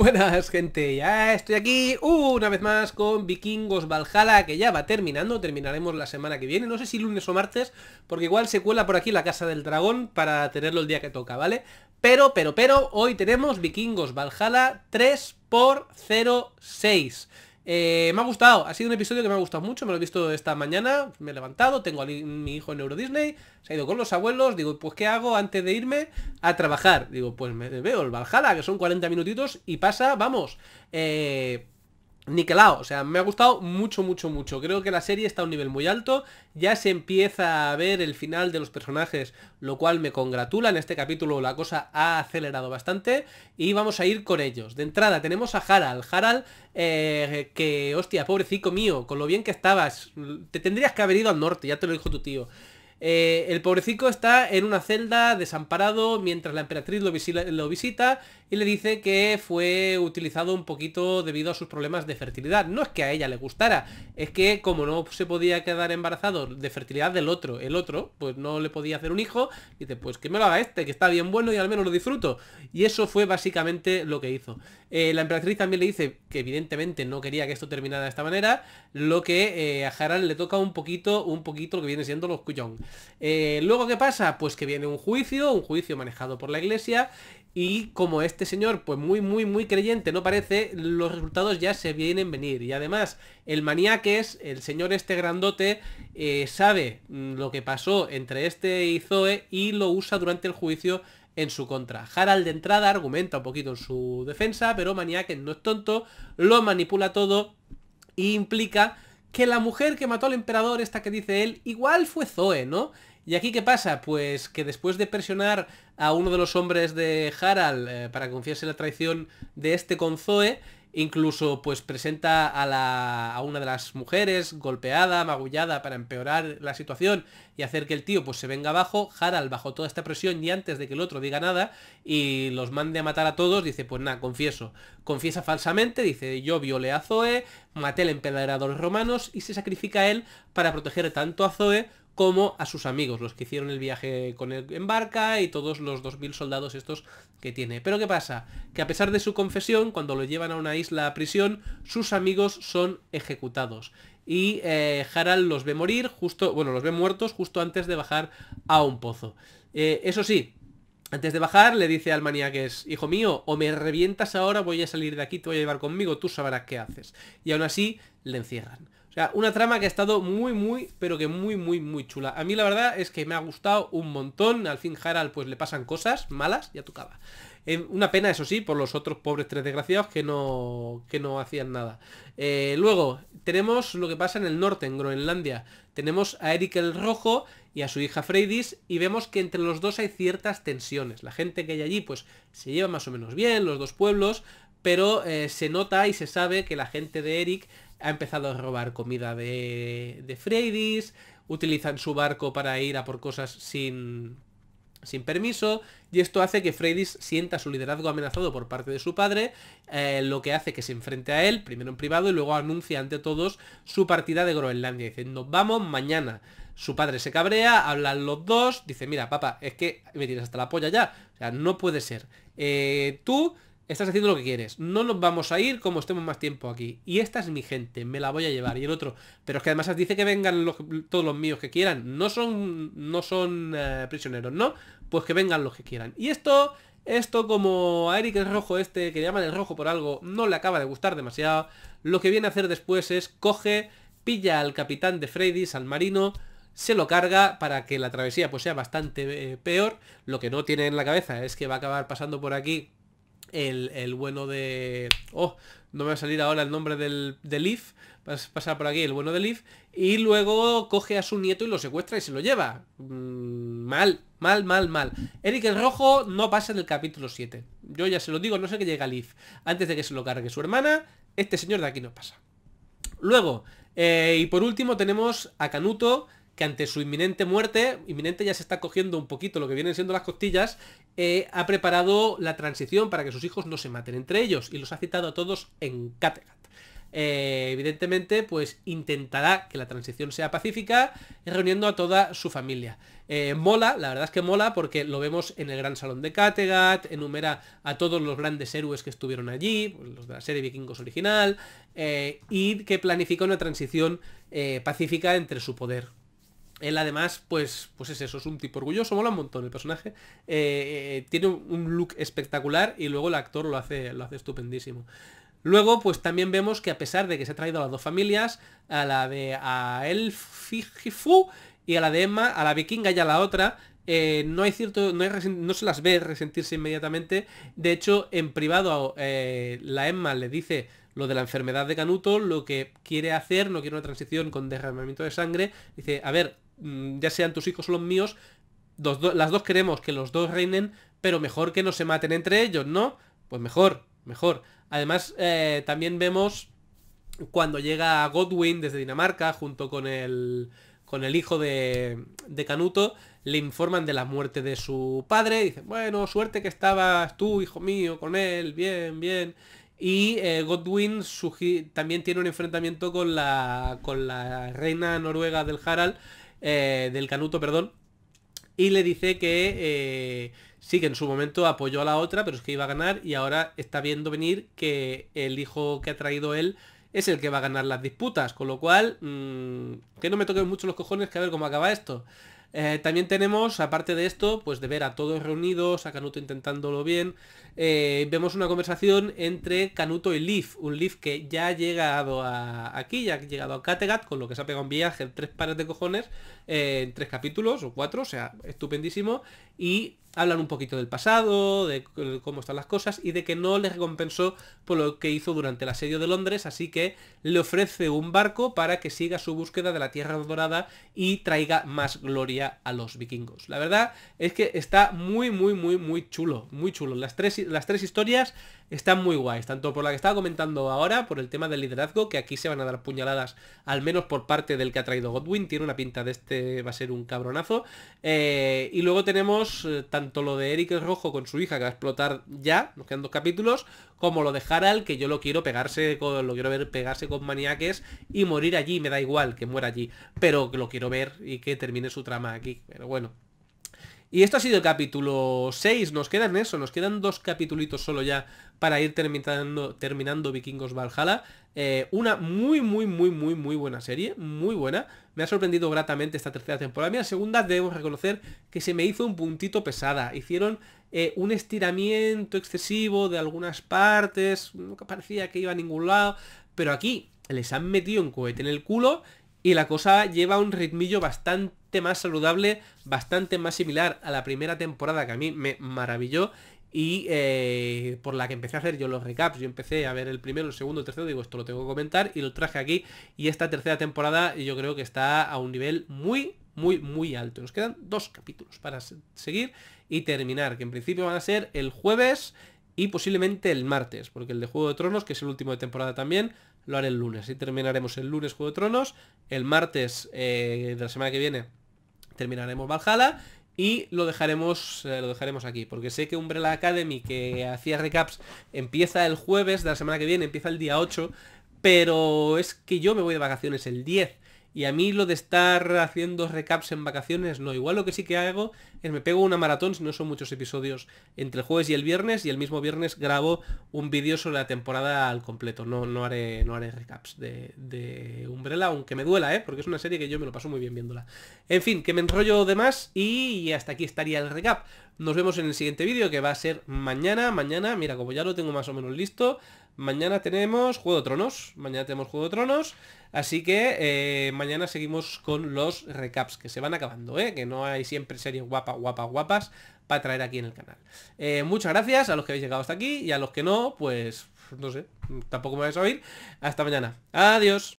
Buenas gente, ya estoy aquí una vez más con Vikingos Valhalla que ya va terminando, terminaremos la semana que viene, no sé si lunes o martes, porque igual se cuela por aquí la Casa del Dragón para tenerlo el día que toca, ¿vale? Pero, pero, pero, hoy tenemos Vikingos Valhalla 3x06. Eh, me ha gustado, ha sido un episodio que me ha gustado mucho, me lo he visto esta mañana, me he levantado, tengo a mi hijo en Euro Disney, se ha ido con los abuelos, digo, pues ¿qué hago antes de irme a trabajar? Digo, pues me veo el Valhalla, que son 40 minutitos, y pasa, vamos, eh, niquelado. O sea, me ha gustado mucho, mucho, mucho. Creo que la serie está a un nivel muy alto. Ya se empieza a ver el final de los personajes, lo cual me congratula. En este capítulo la cosa ha acelerado bastante y vamos a ir con ellos. De entrada tenemos a Harald. Harald, eh, que, hostia, pobrecito mío, con lo bien que estabas, te tendrías que haber ido al norte, ya te lo dijo tu tío. Eh, el pobrecito está en una celda desamparado mientras la emperatriz lo, visita y le dice que fue utilizado un poquito debido a sus problemas de fertilidad. No es que a ella le gustara, es que como no se podía quedar embarazado de fertilidad del otro, el otro pues no le podía hacer un hijo, dice pues que me lo haga este, que está bien bueno y al menos lo disfruto. Y eso fue básicamente lo que hizo. Eh, la emperatriz también le dice que evidentemente no quería que esto terminara de esta manera, lo que eh, a Harald le toca un poquito, un poquito lo que viene siendo los cuyón. Eh, luego, ¿qué pasa? Pues que viene un juicio, un juicio manejado por la iglesia, y como este señor, pues muy, muy, muy creyente no parece, los resultados ya se vienen venir. Y además, el maniaques, el señor este grandote, eh, sabe mm, lo que pasó entre este y Zoe y lo usa durante el juicio en su contra. Harald de entrada argumenta un poquito en su defensa, pero maniaques no es tonto, lo manipula todo e implica que la mujer que mató al emperador, esta que dice él, igual fue Zoe, ¿no? ¿Y aquí qué pasa? Pues que después de presionar a uno de los hombres de Harald eh, para confiarse la traición de este con Zoe, Incluso pues presenta a, la, a una de las mujeres golpeada, magullada para empeorar la situación y hacer que el tío pues se venga abajo. Harald bajo toda esta presión y antes de que el otro diga nada y los mande a matar a todos, dice pues nada, confieso. Confiesa falsamente, dice yo violé a Zoe, eh, maté al emperador romanos y se sacrifica a él para proteger tanto a Zoe como a sus amigos, los que hicieron el viaje con él en barca y todos los 2.000 soldados estos que tiene. Pero ¿qué pasa? Que a pesar de su confesión, cuando lo llevan a una isla a prisión, sus amigos son ejecutados. Y eh, Harald los ve morir, justo, bueno, los ve muertos justo antes de bajar a un pozo. Eh, eso sí, antes de bajar, le dice al es hijo mío, o me revientas ahora, voy a salir de aquí, te voy a llevar conmigo, tú sabrás qué haces. Y aún así, le encierran. O sea, una trama que ha estado muy, muy, pero que muy, muy, muy chula. A mí la verdad es que me ha gustado un montón. Al fin Harald pues le pasan cosas malas, ya tocaba. Eh, una pena, eso sí, por los otros pobres tres desgraciados que no, que no hacían nada. Eh, luego, tenemos lo que pasa en el norte, en Groenlandia. Tenemos a Eric el Rojo y a su hija Freydis y vemos que entre los dos hay ciertas tensiones. La gente que hay allí pues se lleva más o menos bien, los dos pueblos, pero eh, se nota y se sabe que la gente de Eric ha empezado a robar comida de, de Freydis, utilizan su barco para ir a por cosas sin, permiso, y esto hace que Freydis sienta su liderazgo amenazado por parte de su padre, eh, lo que hace que se enfrente a él, primero en privado, y luego anuncia ante todos su partida de Groenlandia. diciendo nos vamos mañana. Su padre se cabrea, hablan los dos, dice, mira, papá, es que me tienes hasta la polla ya. O sea, no puede ser. Eh, tú estás haciendo lo que quieres, no nos vamos a ir como estemos más tiempo aquí. Y esta es mi gente, me la voy a llevar. Y el otro, pero es que además dice que vengan todos los míos que quieran, no son, no son eh, prisioneros, ¿no? Pues que vengan los que quieran. Y esto, esto como a Eric el Rojo este, que llaman el Rojo por algo, no le acaba de gustar demasiado, lo que viene a hacer después es coge, pilla al capitán de Freydis, al marino, se lo carga para que la travesía pues sea bastante eh, peor. Lo que no tiene en la cabeza es que va a acabar pasando por aquí el, bueno de... Oh, no me va a salir ahora el nombre del, de Leaf. pasar por aquí el bueno de Leaf. Y luego coge a su nieto y lo secuestra y se lo lleva. Mm, mal, mal, mal, mal. Eric el Rojo no pasa en el capítulo 7. Yo ya se lo digo, no sé que llega Leaf. Antes de que se lo cargue su hermana, este señor de aquí no pasa. Luego, eh, y por último tenemos a Canuto que ante su inminente muerte, inminente ya se está cogiendo un poquito lo que vienen siendo las costillas, eh, ha preparado la transición para que sus hijos no se maten entre ellos y los ha citado a todos en Kattegat. Eh, evidentemente, pues intentará que la transición sea pacífica, reuniendo a toda su familia. Eh, mola, la verdad es que mola porque lo vemos en el gran salón de Kattegat, enumera a todos los grandes héroes que estuvieron allí, pues, los de la serie Vikingos original, y que planifica una transición pacífica entre su poder él además, pues, pues es eso, es un tipo orgulloso, mola un montón el personaje. Eh, eh, tiene un look espectacular y luego el actor lo hace, lo hace estupendísimo. Luego, pues también vemos que a pesar de que se ha traído a las dos familias, a la de a Elfigifu y a la de Emma, a la vikinga y a la otra, eh, no hay cierto, no, se las ve resentirse inmediatamente. De hecho, en privado la Emma le dice lo de la enfermedad de Canuto, lo que quiere hacer, no quiere una transición con derramamiento de sangre. Dice, a ver, Mm, ya sean tus hijos o los míos, las dos queremos que los dos reinen, pero mejor que no se maten entre ellos, ¿no? Pues mejor, mejor. Además, eh, también vemos cuando llega Godwin desde Dinamarca, junto con el, con el hijo de, Canuto, le informan de la muerte de su padre, dicen, bueno, suerte que estabas tú, hijo mío, con él, bien, bien. Y eh, Godwin también tiene un enfrentamiento con la, con la reina noruega del Harald, eh, del Canuto, perdón, y le dice que eh, sí, que en su momento apoyó a la otra, pero es que iba a ganar y ahora está viendo venir que el hijo que ha traído él es el que va a ganar las disputas, con lo cual, mm, que no me toquen mucho los cojones, que a ver cómo acaba esto. Eh, también tenemos, aparte de esto, pues de ver a todos reunidos, a Canuto intentándolo bien, eh, vemos una conversación entre Canuto y Leaf, un Leaf que ya ha llegado a, aquí, ya ha llegado a Kattegat, con lo que se ha pegado un viaje, tres pares de cojones, eh, en tres capítulos o cuatro, o sea, estupendísimo, y hablan un poquito del pasado, de cómo están las cosas y de que no les recompensó por lo que hizo durante el asedio de Londres, así que le ofrece un barco para que siga su búsqueda de la Tierra Dorada y traiga más gloria a los vikingos. La verdad es que está muy, muy, muy, muy chulo, muy chulo. Las tres, las tres historias están muy guays, tanto por la que estaba comentando ahora, por el tema del liderazgo, que aquí se van a dar puñaladas, al menos por parte del que ha traído Godwin, tiene una pinta de este va a ser un cabronazo, eh, y luego tenemos... Eh, tanto lo de Eric Rojo con su hija que va a explotar ya, nos quedan dos capítulos, como lo de Harald, que yo lo quiero pegarse con, lo quiero ver pegarse con maniaques y morir allí, me da igual que muera allí, pero que lo quiero ver y que termine su trama aquí, pero bueno. Y esto ha sido el capítulo 6, nos quedan eso, nos quedan dos capítulitos solo ya para ir terminando, terminando Vikingos Valhalla. Eh, una muy, muy, muy, muy, muy buena serie, muy buena. Me ha sorprendido gratamente esta tercera temporada. mí la segunda debemos reconocer que se me hizo un puntito pesada. Hicieron eh, un estiramiento excesivo de algunas partes, nunca parecía que iba a ningún lado, pero aquí les han metido un cohete en el culo y la cosa lleva un ritmillo bastante más saludable, bastante más similar a la primera temporada que a mí me maravilló y eh, por la que empecé a hacer yo los recaps. Yo empecé a ver el primero, el segundo, el tercero, digo, esto lo tengo que comentar y lo traje aquí. Y esta tercera temporada yo creo que está a un nivel muy, muy, muy alto. Nos quedan dos capítulos para seguir y terminar, que en principio van a ser el jueves y posiblemente el martes, porque el de Juego de Tronos, que es el último de temporada también, lo haré el lunes. Y terminaremos el lunes Juego de Tronos, el martes eh, de la semana que viene terminaremos Valhalla y lo dejaremos, eh, lo dejaremos aquí, porque sé que Umbrella Academy, que hacía recaps, empieza el jueves de la semana que viene, empieza el día 8, pero es que yo me voy de vacaciones el 10. Y a mí lo de estar haciendo recaps en vacaciones, no. Igual lo que sí que hago es me pego una maratón, si no son muchos episodios, entre el jueves y el viernes, y el mismo viernes grabo un vídeo sobre la temporada al completo. No, no, haré, no haré recaps de, de Umbrella, aunque me duela, ¿eh? Porque es una serie que yo me lo paso muy bien viéndola. En fin, que me enrollo de más y hasta aquí estaría el recap. Nos vemos en el siguiente vídeo que va a ser mañana, mañana, mira, como ya lo tengo más o menos listo, Mañana tenemos Juego de Tronos. Mañana tenemos Juego de Tronos. Así que eh, mañana seguimos con los recaps que se van acabando, ¿eh? que no hay siempre series guapas, guapas, guapas para traer aquí en el canal. Eh, muchas gracias a los que habéis llegado hasta aquí y a los que no, pues no sé, tampoco me vais a oír. Hasta mañana. Adiós.